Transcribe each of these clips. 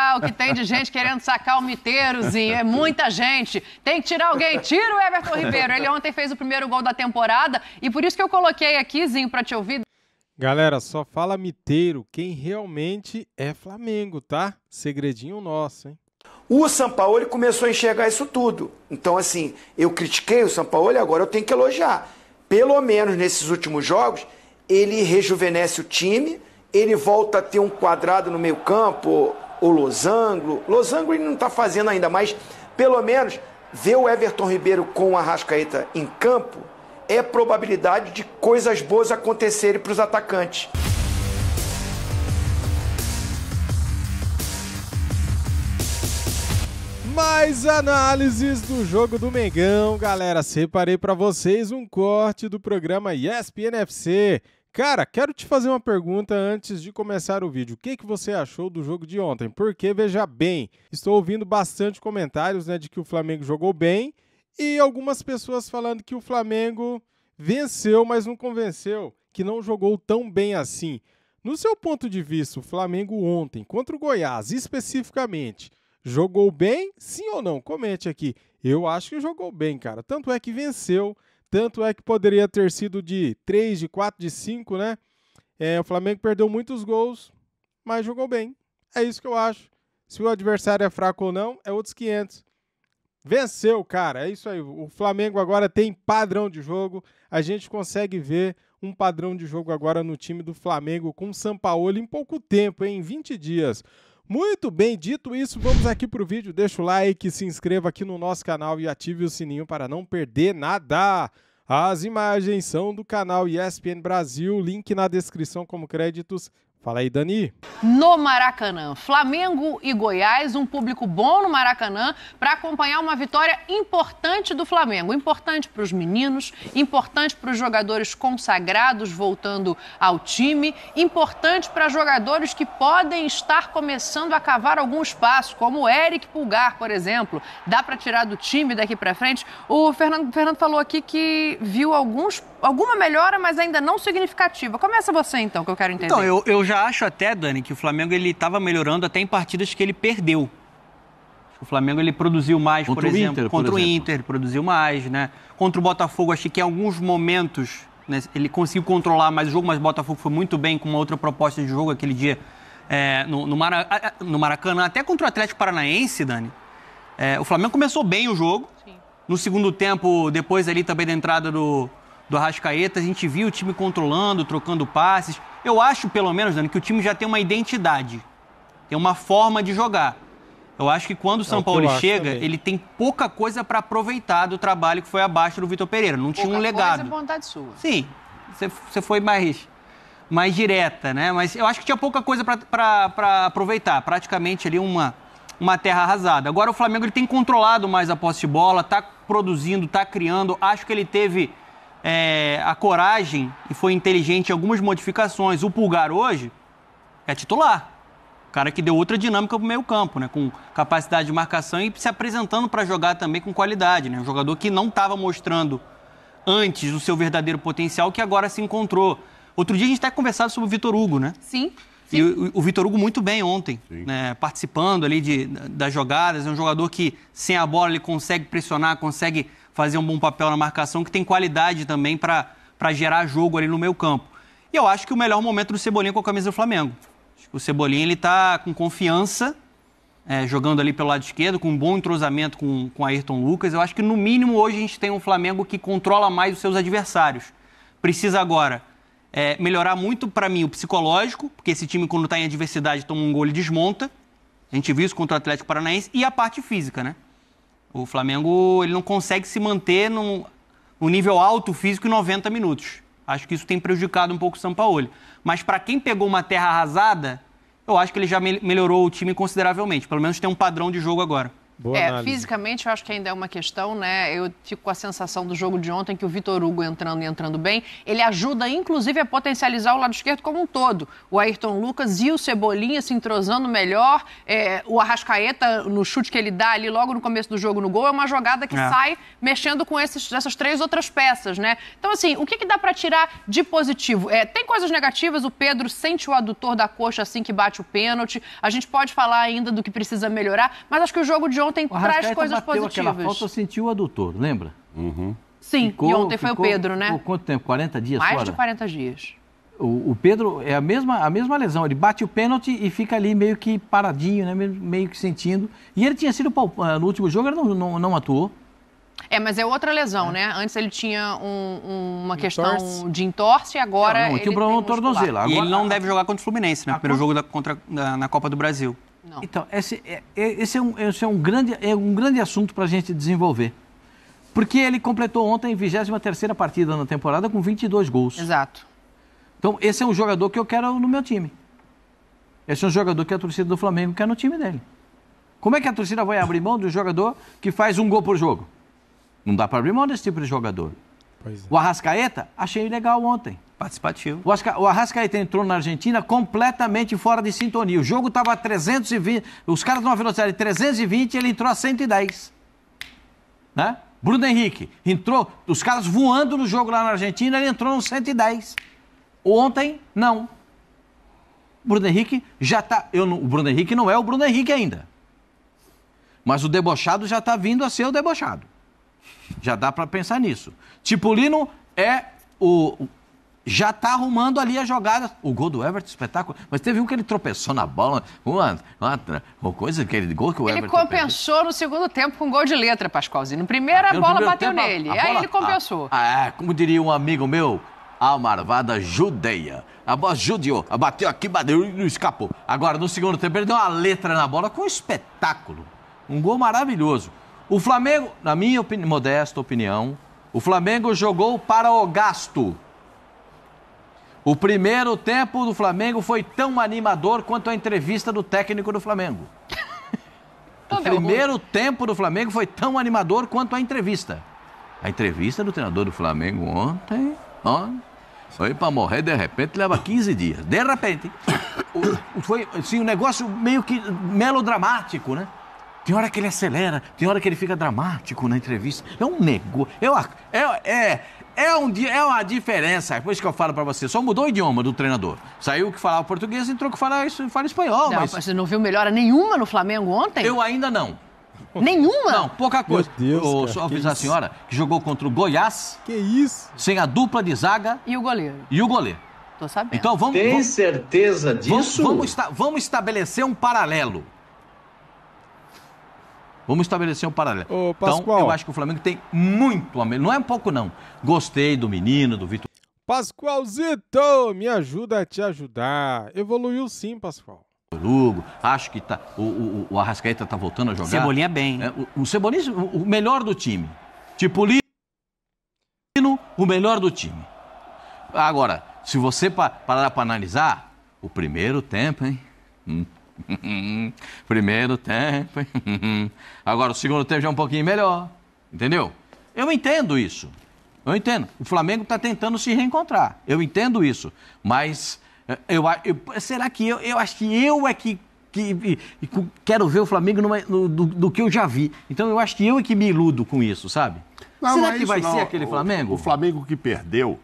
Ah, o que tem de gente querendo sacar o miteirozinho, é muita gente. Tem que tirar alguém, tira o Everton Ribeiro. Ele ontem fez o primeiro gol da temporada e por isso que eu coloquei aqui, Zinho, pra te ouvir. Galera, só fala miteiro quem realmente é Flamengo, tá? Segredinho nosso, hein? O Sampaoli começou a enxergar isso tudo. Então, assim, eu critiquei o Sampaoli, agora eu tenho que elogiar. Pelo menos nesses últimos jogos, ele rejuvenesce o time, ele volta a ter um quadrado no meio campo, o losango. Losango ele não está fazendo ainda, mas pelo menos ver o Everton Ribeiro com o Arrascaeta em campo é probabilidade de coisas boas acontecerem para os atacantes. Mais análises do jogo do Mengão, galera. Separei para vocês um corte do programa ESPN FC Cara, quero te fazer uma pergunta antes de começar o vídeo. O que, que você achou do jogo de ontem? Porque, veja bem, estou ouvindo bastante comentários né, de que o Flamengo jogou bem e algumas pessoas falando que o Flamengo venceu, mas não convenceu, que não jogou tão bem assim. No seu ponto de vista, o Flamengo ontem, contra o Goiás especificamente, jogou bem? Sim ou não? Comente aqui. Eu acho que jogou bem, cara. Tanto é que venceu tanto é que poderia ter sido de 3, de 4, de 5, né? É, o Flamengo perdeu muitos gols, mas jogou bem. É isso que eu acho. Se o adversário é fraco ou não, é outros 500. Venceu, cara. É isso aí. O Flamengo agora tem padrão de jogo. A gente consegue ver um padrão de jogo agora no time do Flamengo com o Sampaoli em pouco tempo, hein? em 20 dias. Muito bem, dito isso, vamos aqui pro vídeo. Deixa o like, se inscreva aqui no nosso canal e ative o sininho para não perder nada. As imagens são do canal ESPN Brasil, link na descrição como créditos. Fala aí, Dani. No Maracanã, Flamengo e Goiás, um público bom no Maracanã para acompanhar uma vitória importante do Flamengo. Importante para os meninos, importante para os jogadores consagrados voltando ao time, importante para jogadores que podem estar começando a cavar algum espaço, como o Eric Pulgar, por exemplo. Dá para tirar do time daqui para frente? O Fernando, Fernando falou aqui que viu alguns alguma melhora, mas ainda não significativa. Começa você então, que eu quero entender. Então, eu, eu já acho até, Dani, que o Flamengo ele estava melhorando até em partidas que ele perdeu. O Flamengo ele produziu mais, contra por exemplo, Inter, contra por o exemplo. Inter, produziu mais, né? Contra o Botafogo, achei que em alguns momentos né, ele conseguiu controlar mais o jogo, mas o Botafogo foi muito bem com uma outra proposta de jogo aquele dia é, no, no, Mara, no, Maracanã. Até contra o Atlético Paranaense, Dani, é, o Flamengo começou bem o jogo. Sim. No segundo tempo, depois ali também da entrada do, do Arrascaeta, a gente viu o time controlando, trocando passes. Eu acho, pelo menos, Dani, que o time já tem uma identidade, tem uma forma de jogar. Eu acho que quando o é São é o Paulo chega, também. ele tem pouca coisa para aproveitar do trabalho que foi abaixo do Vitor Pereira. Não pouca tinha um é legado. Coisa, vontade sua. Sim, você foi mais, mais direta, né? Mas eu acho que tinha pouca coisa para aproveitar. Praticamente ali uma, uma terra arrasada. Agora o Flamengo ele tem controlado mais a posse de bola, tá produzindo, tá criando. Acho que ele teve é, a coragem e foi inteligente em algumas modificações. O Pulgar hoje é titular. O cara que deu outra dinâmica para o meio campo, né? com capacidade de marcação e se apresentando para jogar também com qualidade. Né? Um jogador que não estava mostrando antes o seu verdadeiro potencial, que agora se encontrou. Outro dia a gente até conversava sobre o Vitor Hugo, né? Sim. sim. E o, o Vitor Hugo muito bem ontem, né? participando ali de, das jogadas. É um jogador que, sem a bola, ele consegue pressionar, consegue fazer um bom papel na marcação, que tem qualidade também para gerar jogo ali no meio campo. E eu acho que o melhor momento do Cebolinha com a camisa do Flamengo. Acho que o Cebolinha ele está com confiança, é, jogando ali pelo lado esquerdo, com um bom entrosamento com, com Ayrton Lucas. Eu acho que no mínimo hoje a gente tem um Flamengo que controla mais os seus adversários. Precisa agora é, melhorar muito, para mim, o psicológico, porque esse time, quando está em adversidade, toma um gol e desmonta. A gente viu isso contra o Atlético Paranaense. E a parte física, né? O Flamengo ele não consegue se manter num, num nível alto físico em 90 minutos. Acho que isso tem prejudicado um pouco o Sampaoli. Mas para quem pegou uma terra arrasada, eu acho que ele já melhorou o time consideravelmente. Pelo menos tem um padrão de jogo agora. Boa é, fisicamente, eu acho que ainda é uma questão, né? Eu fico com a sensação do jogo de ontem que o Vitor Hugo entrando e entrando bem, ele ajuda inclusive a potencializar o lado esquerdo como um todo. O Ayrton Lucas e o Cebolinha se entrosando melhor, é, o Arrascaeta no chute que ele dá ali logo no começo do jogo no gol, é uma jogada que é. sai mexendo com esses, essas três outras peças, né? Então, assim, o que, que dá para tirar de positivo? É, tem coisas negativas, o Pedro sente o adutor da coxa assim que bate o pênalti, a gente pode falar ainda do que precisa melhorar, mas acho que o jogo de ontem traz coisas bateu positivas. Aquela falta sentiu o adutor, lembra? Uhum. Sim, ficou, e ontem foi o Pedro, né? quanto tempo? 40 dias Mais fora? de 40 dias. O, o, Pedro é a mesma, a mesma lesão, ele bate o pênalti e fica ali meio que paradinho, né? meio que sentindo. E ele tinha sido eh, no último jogo, ele não, não, não atuou. É, mas é outra lesão, é. né? Antes ele tinha um, uma questão entorce. de entorse e agora. Não, não, ele tinha um problema tornozelo. E ele não deve jogar contra o Fluminense, né? Primeiro jogo da, contra, na Copa do Brasil. Não. Então, esse, é, é, esse, é um, esse é, um grande, é um grande assunto para a gente desenvolver. Porque ele completou ontem a 23 partida na temporada com 22 gols. Exato. Então, esse é um jogador que eu quero no meu time. Esse é um jogador que a torcida do Flamengo quer no time dele. Como é que a torcida vai abrir mão de um jogador que faz um gol por jogo? Não dá para abrir mão desse tipo de jogador. É. O Arrascaeta, achei legal ontem. Participativo. O, Asca, o Arrascaeta entrou na Argentina completamente fora de sintonia. O jogo estava a 320, os caras numa velocidade de 320 ele entrou a 110. Né? Bruno Henrique entrou, os caras voando no jogo lá na Argentina, ele entrou no 110. Ontem, não. O Bruno Henrique já está. O Bruno Henrique não é o Bruno Henrique ainda. Mas o debochado já está vindo a ser o debochado. Já dá para pensar nisso. Tipolino é o, já está arrumando ali a jogada. O gol do Everton, espetáculo. Mas teve um que ele tropeçou na bola, uma, uma, uma coisa, aquele gol que o ele Everton... Ele compensou perdeu. no segundo tempo com um gol de letra, Pascoalzinho. Na primeira, ah, a bola bateu tempo, nele. A, a aí bola, ele compensou. Ah, como diria um amigo meu, a marvada judeia. A bola judiou, bateu aqui, bateu e escapou. Agora, no segundo tempo, ele deu uma letra na bola com um espetáculo. Um gol maravilhoso. O Flamengo, na minha opini modesta opinião, o Flamengo jogou para o gasto. O primeiro tempo do Flamengo foi tão animador quanto a entrevista do técnico do Flamengo. É o primeiro tempo do Flamengo foi tão animador quanto a entrevista. A entrevista do treinador do Flamengo ontem, ontem foi para morrer de repente, leva 15 dias. De repente. Foi assim, um negócio meio que melodramático, né? Tem hora que ele acelera, tem hora que ele fica dramático na entrevista. É um nego. É, uma, é, é, é, um, é uma diferença. É por isso que eu falo para você. Só mudou o idioma do treinador. Saiu que falava português, entrou que fala, fala espanhol. Não, mas... Você não viu melhora nenhuma no Flamengo ontem? Eu ainda não. Nenhuma? Não, pouca coisa. Meu Deus, cara, só avisar a senhora que jogou contra o Goiás. Que isso? Sem a dupla de zaga. E o goleiro. E o goleiro. Tô sabendo. Então vamos. Tem vamos, certeza disso? Vamos, vamos, vamos estabelecer um paralelo. Vamos estabelecer um paralelo. Ô, então, eu acho que o Flamengo tem muito a melhorar. Não é um pouco, não. Gostei do menino, do Vitor. Pascoalzito, me ajuda a te ajudar. Evoluiu sim, Pascoal. Lugo, acho que tá, o, o, o Arrascaeta tá voltando a jogar. Cebolinha bem. É, o, o Cebolinha, o melhor do time. Tipo, Lino, o melhor do time. Agora, se você parar para analisar, o primeiro tempo, hein? Hum. Primeiro tempo. Agora, o segundo tempo já é um pouquinho melhor. Entendeu? Eu entendo isso. Eu entendo. O Flamengo está tentando se reencontrar. Eu entendo isso. Mas eh, eu, eu, será que eu, eu acho que eu é que, que, que quero ver o Flamengo numa, no, do, do, que eu já vi. Então eu acho que eu é que me iludo com isso, sabe? Não, será é que vai não. ser aquele Flamengo? O, o Flamengo que perdeu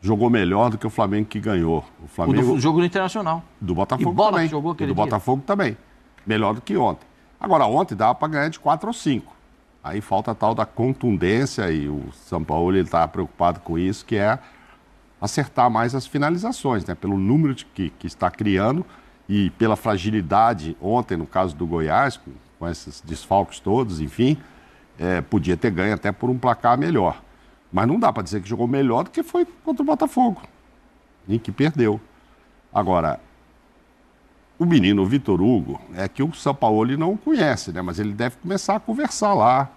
jogou melhor do que o Flamengo que ganhou. O Flamengo. O do jogo do Internacional. Do Botafogo e bola também. Que jogou aquele e do dia. Botafogo também. Melhor do que ontem. Agora, ontem dava para ganhar de 4 ou 5. Aí falta a tal da contundência e o São Paulo está preocupado com isso, que é acertar mais as finalizações, né? Pelo número de, que, que está criando e pela fragilidade ontem, no caso do Goiás, com, com esses desfalques todos, enfim, é, podia ter ganho até por um placar melhor. Mas não dá para dizer que jogou melhor do que foi contra o Botafogo, em que perdeu. Agora, o menino Vitor Hugo é que o São Paulo não conhece, né? mas ele deve começar a conversar lá.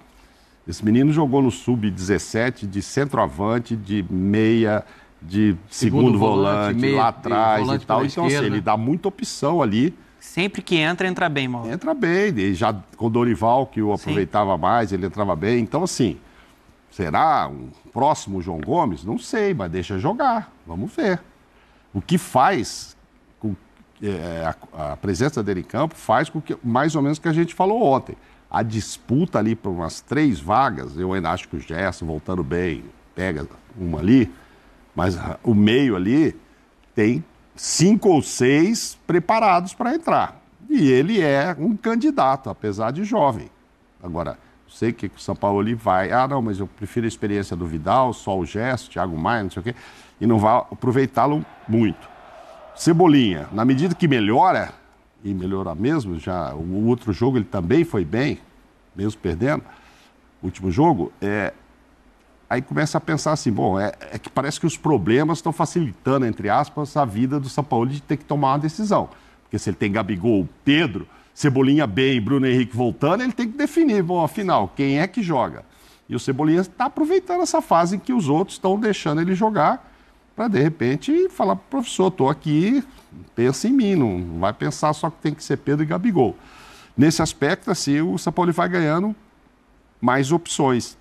Esse menino jogou no sub-17, de centroavante, de meia, de segundo, segundo volante, volante meia, lá atrás e tal. Então, assim, ele dá muita opção ali. Sempre que entra, entra bem, Mauro. Entra bem. já com o Dorival, que o aproveitava Sim. mais, ele entrava bem. Então, assim, Será um próximo João Gomes? Não sei, mas deixa jogar. Vamos ver. O que faz com, é, a, a, presença dele em campo faz com que, mais ou menos o que a gente falou ontem, a disputa ali por umas três vagas, eu ainda acho que o Gerson voltando bem pega uma ali, mas ah, o meio ali tem cinco ou seis preparados para entrar. E ele é um candidato, apesar de jovem. Agora, sei que o São Paulo ali vai. Ah, não, mas eu prefiro a experiência do Vidal, só o gesto, Thiago Maia, não sei o quê. E não vai aproveitá-lo muito. Cebolinha, na medida que melhora, e melhora mesmo, já o outro jogo ele também foi bem, mesmo perdendo, último jogo, é, aí começa a pensar assim, bom, é, é que parece que os problemas estão facilitando, entre aspas, a vida do São Paulo de ter que tomar uma decisão. Porque se ele tem Gabigol, Pedro, Cebolinha bem, Bruno Henrique voltando, ele tem que definir, bom, afinal, quem é que joga? E o Cebolinha está aproveitando essa fase em que os outros estão deixando ele jogar para, de repente, falar para o professor, estou aqui, pensa em mim, não vai pensar só que tem que ser Pedro e Gabigol. Nesse aspecto, assim, o São Paulo vai ganhando mais opções.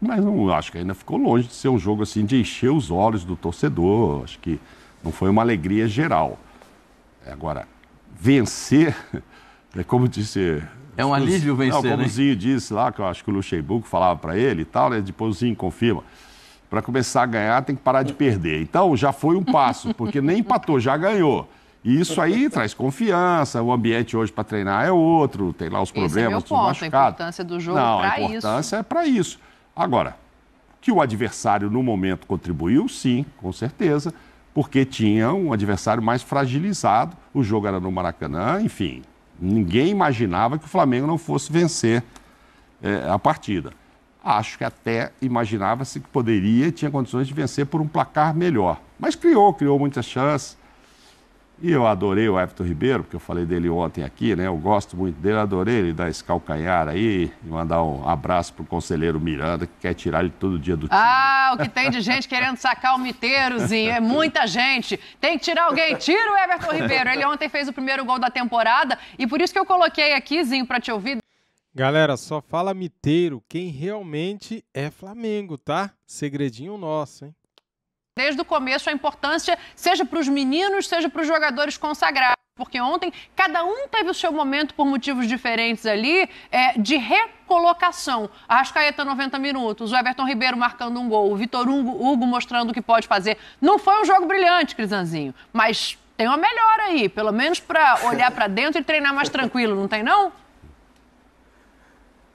Mas não acho que ainda ficou longe de ser um jogo assim de encher os olhos do torcedor. Acho que não foi uma alegria geral. Agora, vencer É como disse. É um alívio vencer. Não, como né? o Zinho disse lá, que eu acho que o Luxemburgo falava para ele e tal, né? depois o Zinho confirma. Para começar a ganhar, tem que parar de perder. Então, já foi um passo, porque nem empatou, já ganhou. E isso aí traz confiança, o ambiente hoje para treinar é outro, tem lá os problemas, Esse é meu ponto, a importância do jogo Não, a importância isso. é para isso. Agora, que o adversário no momento contribuiu, sim, com certeza, porque tinha um adversário mais fragilizado, o jogo era no Maracanã, enfim, Ninguém imaginava que o Flamengo não fosse vencer é, a partida. Acho que até imaginava-se que poderia e tinha condições de vencer por um placar melhor. Mas criou, criou muitas chances. E eu adorei o Everton Ribeiro, porque eu falei dele ontem aqui, né? Eu gosto muito dele, adorei ele dar esse calcanhar aí e mandar um abraço pro conselheiro Miranda, que quer tirar ele todo dia do time. Ah, o que tem de gente querendo sacar o miteirozinho, é muita gente. Tem que tirar alguém, tira o Everton Ribeiro. Ele ontem fez o primeiro gol da temporada e por isso que eu coloquei aqui, Zinho, pra te ouvir. Galera, só fala miteiro quem realmente é Flamengo, tá? Segredinho nosso, hein? desde o começo a importância, seja para os meninos, seja para os jogadores consagrados. Porque ontem cada um teve o seu momento, por motivos diferentes ali, é, de recolocação. A Arrascaeta, 90 minutos, o Everton Ribeiro marcando um gol, o Vitor Hugo, Hugo mostrando o que pode fazer. Não foi um jogo brilhante, Crisanzinho, mas tem uma melhora aí, pelo menos para olhar para dentro e treinar mais tranquilo, não tem não?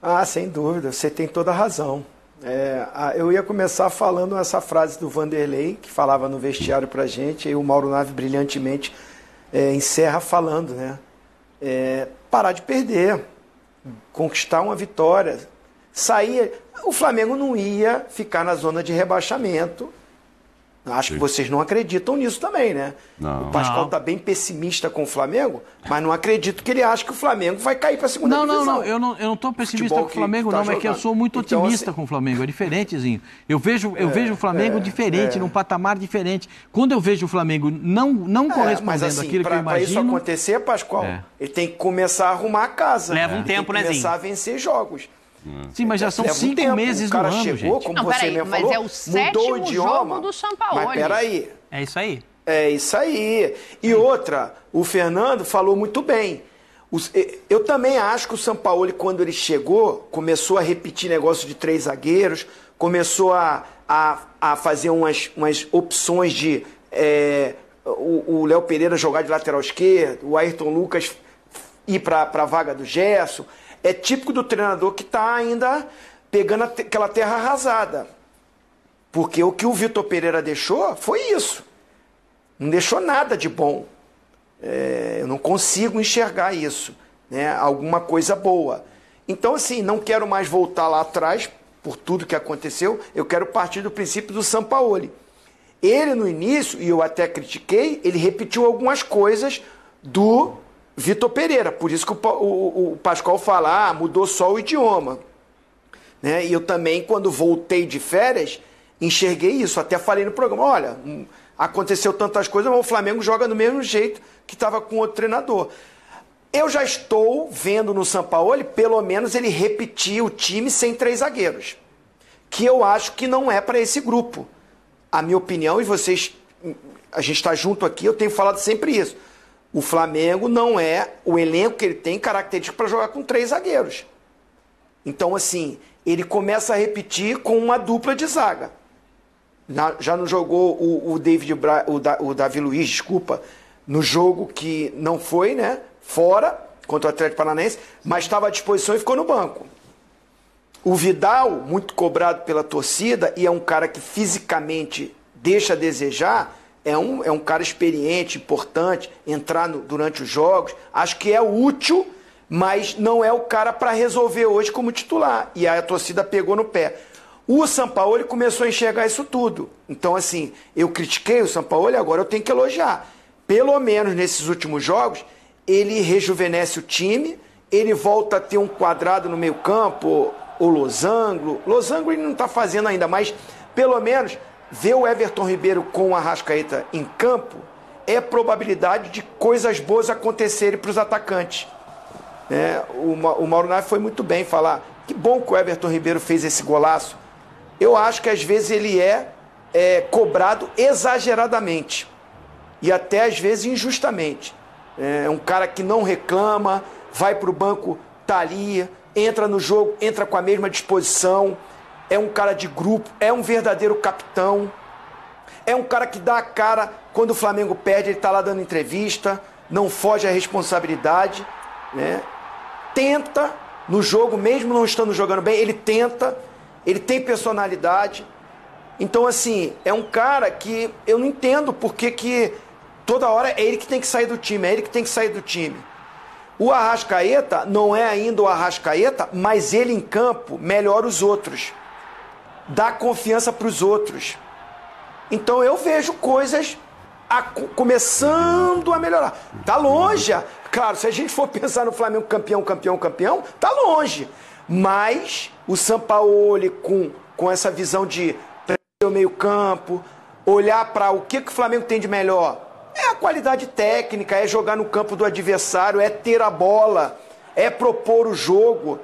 Ah, sem dúvida, você tem toda a razão. É, eu ia começar falando essa frase do Vanderlei, que falava no vestiário para gente, e o Mauro Nave brilhantemente é, encerra falando, né? É, parar de perder, conquistar uma vitória, sair. O Flamengo não ia ficar na zona de rebaixamento Acho Sim. que vocês não acreditam nisso também, né? Não. O Pascal está bem pessimista com o Flamengo, mas não acredito que ele acha que o Flamengo vai cair para a segunda não, divisão. Não, não, eu não, eu não estou pessimista com o Flamengo, tá não, jogando. é que eu sou muito então, assim, otimista assim... com o Flamengo, é diferentezinho. Eu vejo, eu é, vejo o Flamengo é, diferente, é. num patamar diferente. Quando eu vejo o Flamengo não, não é, correspondendo mas, assim, àquilo pra, que eu imagino... Para isso acontecer, Pascoal, é. ele tem que começar a arrumar a casa. Leva um tempo, né, Zinho? começar a vencer jogos. É. Sim, mas já é, são é cinco tempo, meses o cara no ano, chegou, gente. Como Não, você peraí, mas falou, é o sétimo o idioma, jogo do Sampaoli. Mas peraí. É isso aí. É isso aí. E Sim. outra, o Fernando falou muito bem. Eu também acho que o Sampaoli, quando ele chegou, começou a repetir negócio de três zagueiros, começou a, a, a fazer umas, umas opções de é, o Léo Pereira jogar de lateral esquerdo, o Ayrton Lucas ir para a vaga do Gerson, é típico do treinador que está ainda pegando aquela terra arrasada. Porque o que o Vitor Pereira deixou foi isso. Não deixou nada de bom. É, eu não consigo enxergar isso. Né? Alguma coisa boa. Então, assim, não quero mais voltar lá atrás por tudo que aconteceu. Eu quero partir do princípio do Sampaoli. Ele, no início, e eu até critiquei, ele repetiu algumas coisas do Vitor Pereira. Por isso que o, o, o Pascoal fala, ah, mudou só o idioma. Né? E eu também, quando voltei de férias, enxerguei isso. Até falei no programa, olha, hum, aconteceu tantas coisas, mas o Flamengo joga do mesmo jeito que estava com outro treinador. Eu já estou vendo no São Paulo, pelo menos ele repetir o time sem três zagueiros, que eu acho que não é para esse grupo. A minha opinião e vocês, hum, a gente está junto aqui, eu tenho falado sempre isso. O Flamengo não é o elenco que ele tem característico para jogar com três zagueiros. Então, assim, ele começa a repetir com uma dupla de zaga. Na, já não jogou o, o David Bra, o, da, o Davi Luiz, desculpa, no jogo que não foi, né? Fora contra o Atlético Paranaense, mas estava à disposição e ficou no banco. O Vidal, muito cobrado pela torcida, e é um cara que fisicamente deixa a desejar, é um, é um cara experiente, importante, entrar no, durante os jogos. Acho que é útil, mas não é o cara para resolver hoje como titular. E aí a torcida pegou no pé. O Sampaoli começou a enxergar isso tudo. Então, assim, eu critiquei o Sampaoli, agora eu tenho que elogiar. Pelo menos nesses últimos jogos, ele rejuvenesce o time, ele volta a ter um quadrado no meio campo, o losango. Losango ele não está fazendo ainda, mas pelo menos ver o Everton Ribeiro com o Arrascaeta em campo é probabilidade de coisas boas acontecerem para os atacantes. É, o, o Mauro Nave foi muito bem falar que bom que o Everton Ribeiro fez esse golaço. Eu acho que às vezes ele é, é cobrado exageradamente e até às vezes injustamente. É, é um cara que não reclama, vai para o banco, tá ali, entra no jogo, entra com a mesma disposição é um cara de grupo, é um verdadeiro capitão, é um cara que dá a cara quando o Flamengo perde, ele está lá dando entrevista, não foge à responsabilidade, né? Tenta no jogo, mesmo não estando jogando bem, ele tenta, ele tem personalidade. Então, assim, é um cara que eu não entendo porque que toda hora é ele que tem que sair do time, é ele que tem que sair do time. O Arrascaeta não é ainda o Arrascaeta, mas ele em campo melhora os outros dá confiança para os outros. Então eu vejo coisas a, começando a melhorar. Tá longe, claro, se a gente for pensar no Flamengo campeão, campeão, campeão, tá longe. Mas o Sampaoli com, com essa visão de o meio-campo, olhar para o que, que o Flamengo tem de melhor. É a qualidade técnica, é jogar no campo do adversário, é ter a bola, é propor o jogo.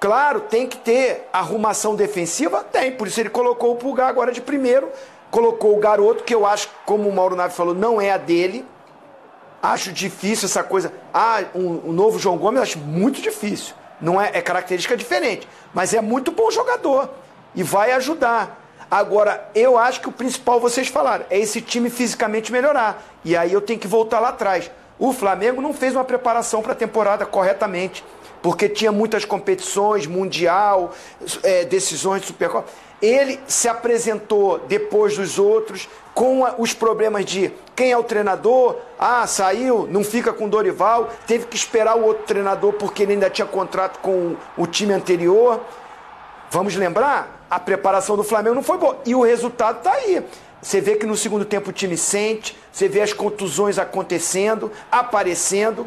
Claro, tem que ter arrumação defensiva? Tem, por isso ele colocou o Pulgar agora de primeiro, colocou o garoto, que eu acho, como o Mauro Nave falou, não é a dele. Acho difícil essa coisa. Ah, um, um novo João Gomes, acho muito difícil. Não é, é característica diferente, mas é muito bom jogador e vai ajudar. Agora, eu acho que o principal, vocês falaram, é esse time fisicamente melhorar. E aí eu tenho que voltar lá atrás. O Flamengo não fez uma preparação para a temporada corretamente porque tinha muitas competições, mundial, é, decisões de Supercopa. Ele se apresentou depois dos outros com a, os problemas de quem é o treinador, ah, saiu, não fica com Dorival, teve que esperar o outro treinador porque ele ainda tinha contrato com o time anterior. Vamos lembrar, a preparação do Flamengo não foi boa e o resultado está aí. Você vê que no segundo tempo o time sente, você vê as contusões acontecendo, aparecendo.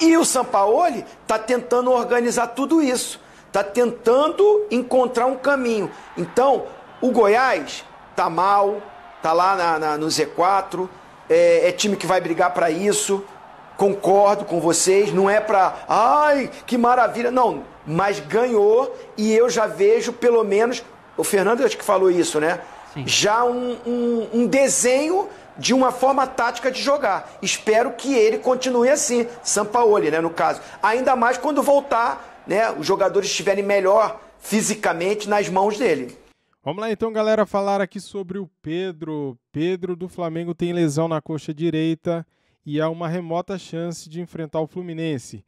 E o Sampaoli está tentando organizar tudo isso, está tentando encontrar um caminho. Então, o Goiás está mal, está lá na, na, no Z4, é, é time que vai brigar para isso. Concordo com vocês, não é para, ai, que maravilha, não, mas ganhou e eu já vejo pelo menos, o Fernando acho que falou isso, né? Sim. Já um, um, um desenho de uma forma tática de jogar. Espero que ele continue assim, Sampaoli, né, no caso. Ainda mais quando voltar, né, os jogadores estiverem melhor fisicamente nas mãos dele. Vamos lá então, galera, falar aqui sobre o Pedro. Pedro do Flamengo tem lesão na coxa direita e há uma remota chance de enfrentar o Fluminense.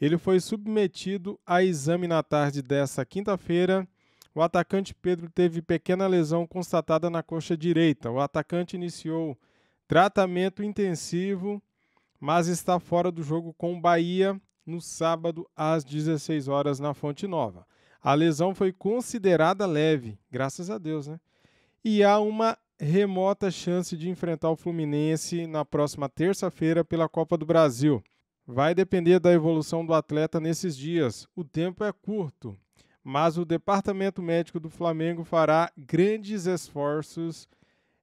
Ele foi submetido a exame na tarde dessa quinta-feira. O atacante Pedro teve pequena lesão constatada na coxa direita. O atacante iniciou tratamento intensivo, mas está fora do jogo com Bahia no sábado às 16 horas na Fonte Nova. A lesão foi considerada leve, graças a Deus, né? E há uma remota chance de enfrentar o Fluminense na próxima terça-feira pela Copa do Brasil. Vai depender da evolução do atleta nesses dias. O tempo é curto, mas o departamento médico do Flamengo fará grandes esforços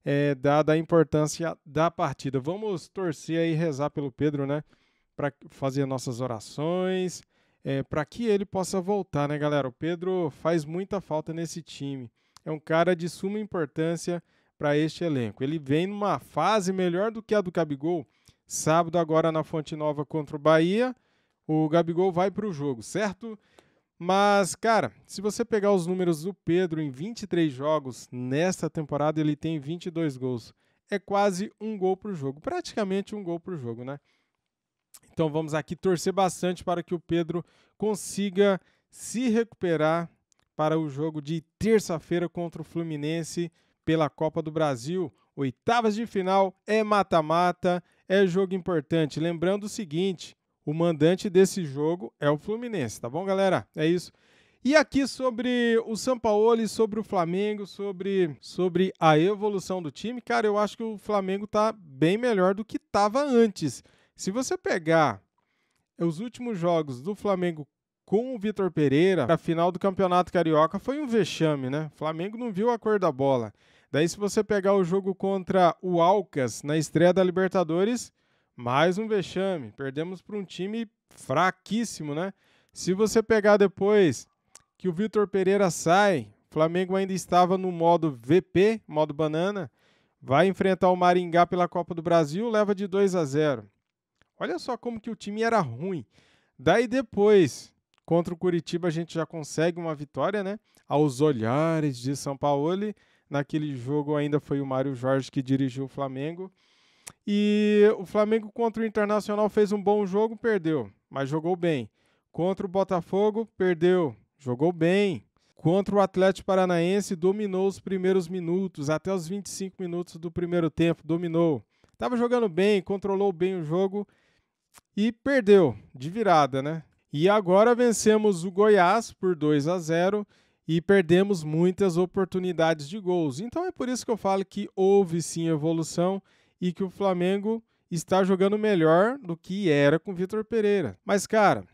é, dada a importância da partida. Vamos torcer e rezar pelo Pedro, né? Para fazer nossas orações, é, para que ele possa voltar, né, galera? O Pedro faz muita falta nesse time. É um cara de suma importância para este elenco. Ele vem numa fase melhor do que a do Gabigol. Sábado, agora na Fonte Nova contra o Bahia, o Gabigol vai para o jogo, certo? Mas, cara, se você pegar os números do Pedro em 23 jogos, nesta temporada ele tem 22 gols. É quase um gol por jogo, praticamente um gol por jogo, né? Então vamos aqui torcer bastante para que o Pedro consiga se recuperar para o jogo de terça-feira contra o Fluminense pela Copa do Brasil. Oitavas de final é mata-mata, é jogo importante. Lembrando o seguinte: o mandante desse jogo é o Fluminense, tá bom, galera? É isso. E aqui sobre o Sampaoli, sobre o Flamengo, sobre, sobre a evolução do time, cara, eu acho que o Flamengo tá bem melhor do que tava antes. Se você pegar os últimos jogos do Flamengo com o Vitor Pereira, a final do Campeonato Carioca foi um vexame, né? O Flamengo não viu a cor da bola. Daí, se você pegar o jogo contra o Alcas na estreia da Libertadores, mais um vexame. Perdemos para um time fraquíssimo, né? Se você pegar depois que o Vitor Pereira sai, Flamengo ainda estava no modo VP, modo banana, vai enfrentar o Maringá pela Copa do Brasil, leva de 2 a 0. Olha só como que o time era ruim. Daí depois, contra o Curitiba, a gente já consegue uma vitória, né? Aos olhares de São Paulo, naquele jogo ainda foi o Mário Jorge que dirigiu o Flamengo. E o Flamengo contra o Internacional fez um bom jogo, perdeu, mas jogou bem. Contra o Botafogo, perdeu, jogou bem. Contra o Atlético Paranaense, dominou os primeiros minutos, até os 25 minutos do primeiro tempo, dominou. Estava jogando bem, controlou bem o jogo e perdeu, de virada, né? E agora vencemos o Goiás por 2 a 0 e perdemos muitas oportunidades de gols. Então é por isso que eu falo que houve sim evolução e que o Flamengo está jogando melhor do que era com Vitor Pereira. Mas, cara,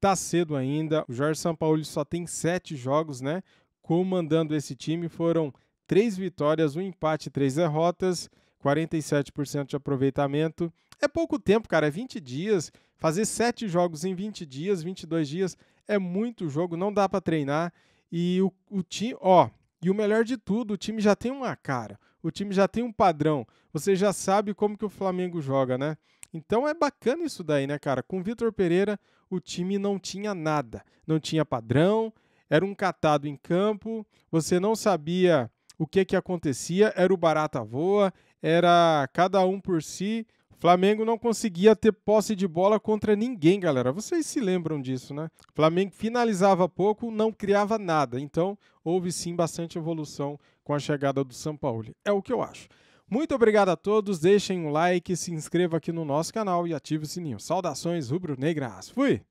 tá cedo ainda. O Jorge Sampaoli só tem sete jogos, né? Comandando esse time foram três vitórias, um empate, três derrotas, 47% de aproveitamento. É pouco tempo, cara, é 20 dias. Fazer sete jogos em 20 dias, 22 dias, é muito jogo, não dá para treinar. E o, o time, ó, e o melhor de tudo, o time já tem uma cara o time já tem um padrão, você já sabe como que o Flamengo joga, né? Então é bacana isso daí, né, cara? Com o Vitor Pereira, o time não tinha nada, não tinha padrão, era um catado em campo, você não sabia o que que acontecia, era o barata voa, era cada um por si. Flamengo não conseguia ter posse de bola contra ninguém, galera. Vocês se lembram disso, né? Flamengo finalizava pouco, não criava nada. Então, houve sim bastante evolução com a chegada do São Paulo. É o que eu acho. Muito obrigado a todos, deixem um like, se inscreva aqui no nosso canal e ative o sininho. Saudações rubro-negras. Fui!